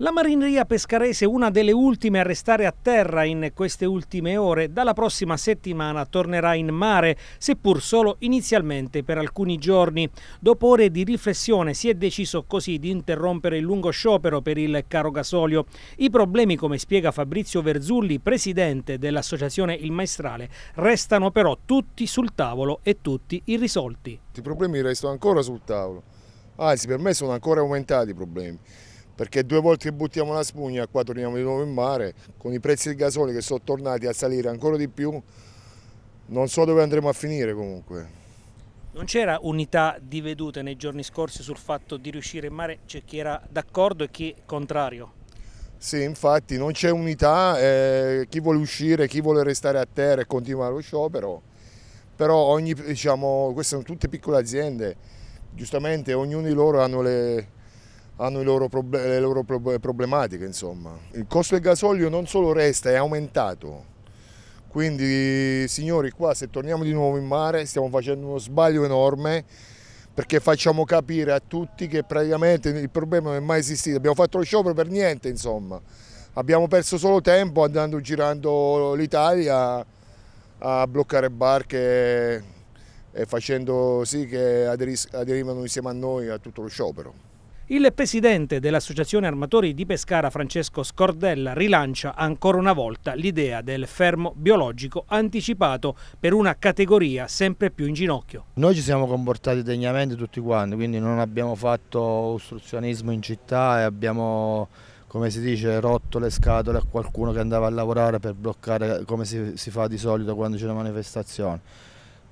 La marineria pescarese è una delle ultime a restare a terra in queste ultime ore. Dalla prossima settimana tornerà in mare, seppur solo inizialmente per alcuni giorni. Dopo ore di riflessione si è deciso così di interrompere il lungo sciopero per il caro gasolio. I problemi, come spiega Fabrizio Verzulli, presidente dell'associazione Il Maestrale, restano però tutti sul tavolo e tutti irrisolti. I problemi restano ancora sul tavolo. Anzi, ah, per me sono ancora aumentati i problemi perché due volte che buttiamo la spugna qua torniamo di nuovo in mare, con i prezzi del gasolio che sono tornati a salire ancora di più, non so dove andremo a finire comunque. Non c'era unità di vedute nei giorni scorsi sul fatto di riuscire in mare, c'è chi era d'accordo e chi contrario? Sì, infatti non c'è unità, eh, chi vuole uscire, chi vuole restare a terra e continuare lo sciopero, però ogni, diciamo, queste sono tutte piccole aziende, giustamente ognuno di loro hanno le, hanno le loro, le loro problematiche. Insomma. Il costo del gasolio non solo resta, è aumentato. Quindi signori qua se torniamo di nuovo in mare stiamo facendo uno sbaglio enorme perché facciamo capire a tutti che praticamente il problema non è mai esistito, abbiamo fatto lo sciopero per niente insomma, abbiamo perso solo tempo andando girando l'Italia a bloccare barche e facendo sì che aderivano insieme a noi a tutto lo sciopero. Il presidente dell'Associazione Armatori di Pescara, Francesco Scordella, rilancia ancora una volta l'idea del fermo biologico anticipato per una categoria sempre più in ginocchio. Noi ci siamo comportati degnamente tutti quanti, quindi non abbiamo fatto ostruzionismo in città e abbiamo come si dice, rotto le scatole a qualcuno che andava a lavorare per bloccare come si, si fa di solito quando c'è una manifestazione.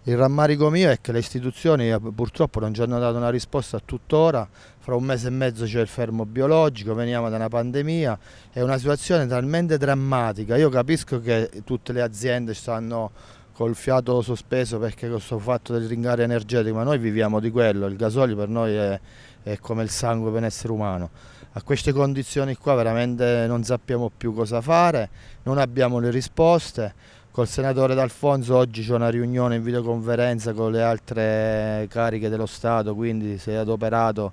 Il rammarico mio è che le istituzioni eh, purtroppo non ci hanno dato una risposta a tuttora, fra un mese e mezzo c'è il fermo biologico, veniamo da una pandemia, è una situazione talmente drammatica, io capisco che tutte le aziende stanno col fiato sospeso perché questo fatto del ringare energetico, ma noi viviamo di quello, il gasolio per noi è, è come il sangue per un essere umano. A queste condizioni qua veramente non sappiamo più cosa fare, non abbiamo le risposte. Col senatore D'Alfonso oggi c'è una riunione in videoconferenza con le altre cariche dello Stato, quindi si è adoperato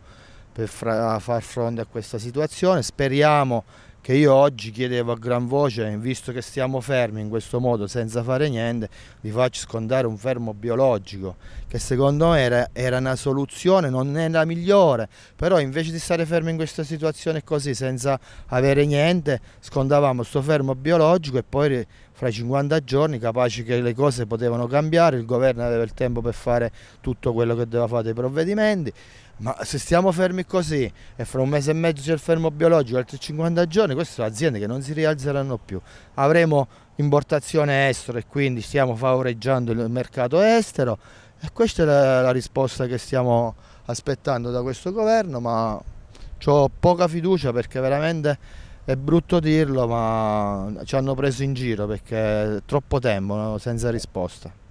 per far fronte a questa situazione. Speriamo che io oggi chiedevo a gran voce, visto che stiamo fermi in questo modo senza fare niente, vi faccio scontare un fermo biologico, che secondo me era, era una soluzione, non è la migliore, però invece di stare fermi in questa situazione così, senza avere niente, scontavamo questo fermo biologico e poi fra 50 giorni, capaci che le cose potevano cambiare, il governo aveva il tempo per fare tutto quello che doveva fare dei provvedimenti, ma se stiamo fermi così e fra un mese e mezzo c'è il fermo biologico, altri 50 giorni, queste sono aziende che non si rialzeranno più. Avremo importazione estera e quindi stiamo favoreggiando il mercato estero e questa è la, la risposta che stiamo aspettando da questo governo, ma ho poca fiducia perché veramente è brutto dirlo, ma ci hanno preso in giro perché è troppo tempo no? senza risposta.